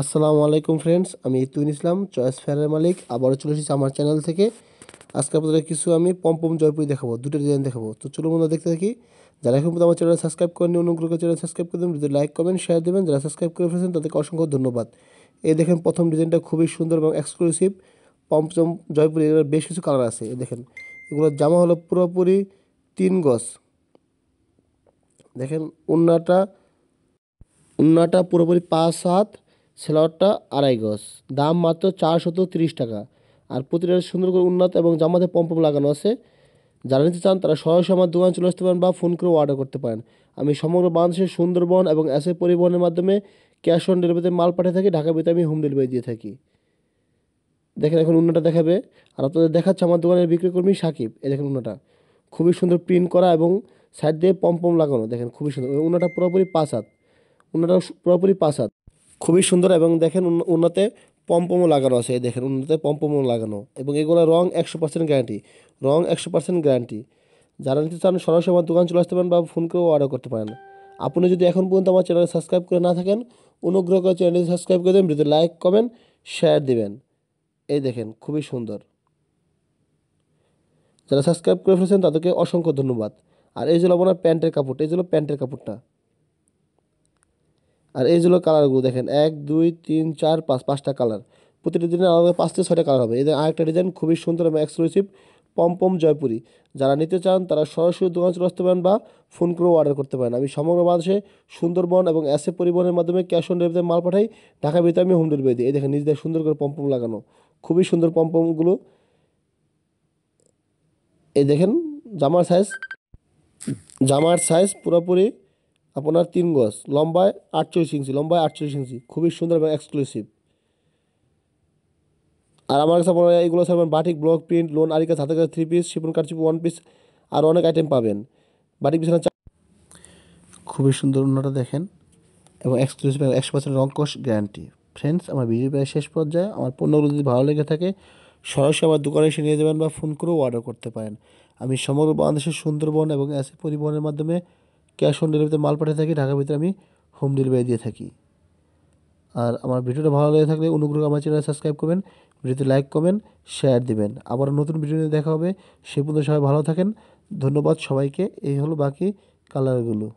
আসসালামু আলাইকুম ফ্রেন্ডস আমি তুইন ইসলাম চয়েস ফেয়ারের মালিক আবারও চলে এসেছি আমার চ্যানেল থেকে আজকে আপনাদের কিছু আমি পম্পম জয়পুরি দেখাবো দুটো ডিজাইন দেখাবো তো চলুন বন্ধুরা দেখতে থাকি যারা এখন আমার চ্যানেল সাবস্ক্রাইব করেন অনুগ্রহ করে চ্যানেল সাবস্ক্রাইব করে দেবেন যদি লাইক কমেন্ট শেয়ার দেবেন যারা সাবস্ক্রাইব করে ফেলেছেন তাদেরকে অসংখ্য ধন্যবাদ এই দেখেন প্রথম ডিজাইনটা খুবই সুন্দর এবং এক্সক্লুসিভ পম্পম জয়পুরি এগুলো বেশ কিছু কালার আছে এই দেখেন এগুলোর জামা হলো পুরোপুরি তিন গজ দেখেন উন্নাটা উন্নাটা পুরোপুরি পাঁচ হাত সেলোয়ারটা আড়াই গজ দাম মাত্র চারশত তিরিশ টাকা আর প্রতিটা সুন্দর করে উন্নত এবং জামাতে পম্প লাগানো আছে যারা নিতে চান তারা সরাসরি আমার দোকান চলে আসতে পারেন বা ফোন করে অর্ডার করতে পারেন আমি সমগ্র বাংলাদেশের সুন্দরবন এবং অ্যাসে পরিবহনের মাধ্যমে ক্যাশ অন ডেলিভারিতে মাল পাঠিয়ে থাকি ঢাকা বেতে আমি হোম ডেলিভারি দিয়ে থাকি দেখেন এখন উন্নটা দেখাবে আর আপনাদের দেখাচ্ছে আমার দোকানের বিক্রি কর্মী সাকিব এ দেখেন উন্নটা খুবই সুন্দর প্রিন্ট করা এবং সাইড দিয়ে পম্পম লাগানো দেখেন খুবই সুন্দর উন্নটা পুরোপুরি পাঁচ হাত উন্নটা পুরোপুরি পাঁচ হাত খুবই সুন্দর এবং দেখেন উন্নতে পম্পমো লাগানো আছে এই দেখেন উন্নতে পম্পমও লাগানো এবং এগুলো রং একশো পার্সেন্ট গ্যারান্টি রং একশো পার্সেন্ট গ্যারান্টি যারা নিতে চান সরাসরি আমার দোকান চলে আসতে পারেন বা ফোন করেও অর্ডার করতে পারেন আপনি যদি এখন পর্যন্ত আমার চ্যানেলে সাবস্ক্রাইব করে না থাকেন অনুগ্রহ করে চ্যানেলটি সাবস্ক্রাইব করে দেবেন ভিডিওতে লাইক কমেন্ট শেয়ার দেবেন এই দেখেন খুবই সুন্দর যারা সাবস্ক্রাইব করে ফেলেছেন তাদেরকে অসংখ্য ধন্যবাদ আর এই যে আপনার প্যান্টের কাপড়টা এই ছিল প্যান্টের কাপড়টা আর এই যেগুলো কালারগুলো দেখেন এক দুই তিন চার পাঁচ পাঁচটা কালার প্রতিটি দিনে আলাদা পাঁচ থেকে ছয়টা কালার হবে এদের আরেকটা ডিজাইন খুবই সুন্দর এবং এক্সক্লুসিভ পমপম জয়পুরি যারা নিতে চান তারা সরাসরি দোকান চলে আসতে পারেন বা ফোন করেও অর্ডার করতে পারেন আমি সমগ্র বাংলাদেশে সুন্দরবন এবং অ্যাসে পরিবহনের মাধ্যমে ক্যাশ অন ডেলিভারি মাল পাঠাই ঢাকা ভিতরে আমি হোম ডেলিভারি দিই এই দেখেন নিজেদের সুন্দর করে পমপম লাগানো খুবই সুন্দর পমপমগুলো এই দেখেন জামার সাইজ জামার সাইজ পুরোপুরি আপনার তিন গজ লম্বায় আটচল্লিশ ইঞ্চি লম্বায় আটচল্লিশ ইঞ্চি খুবই সুন্দর এবং এক্সক্লুসিভ আর আমার কাছে আপনারা এইগুলো ছাড়বেন বাটিক ব্লক প্রিন্ট লোন আরিকা হাতে কাছে থ্রি পিস শিপন কারচিপ ওয়ান পিস আর অনেক আইটেম পাবেন বাটিক বিছানা খুবই সুন্দর অন্যটা দেখেন এবং এক্সক্লুসিভ একশো পার্সেন্ট রংকশ গ্যারান্টি ফ্রেন্ডস আমার ভিডিও প্রায় শেষ পর্যায়ে আমার পণ্যগুলো যদি ভালো লেগে থাকে সরাসরি আমার দোকানে এসে নিয়ে যাবেন বা ফোন করেও অর্ডার করতে পারেন আমি সমগ্র বাংলাদেশের সুন্দরবন এবং অ্যাসে পরিবহনের মাধ্যমে ক্যাশ অন ডেলিভারিতে মাল পাঠিয়ে থাকি ঢাকার ভিতরে আমি হোম ডেলিভারি দিয়ে থাকি আর আমার ভিডিওটা ভালো লেগে থাকলে অনুগ্রহ আমার চ্যানেল সাবস্ক্রাইব করবেন ভিডিওতে লাইক করবেন শেয়ার দিবেন আবার নতুন ভিডিও নিয়ে দেখা হবে সে পর্যন্ত সবাই ভালো থাকেন ধন্যবাদ সবাইকে এই হলো বাকি কালারগুলো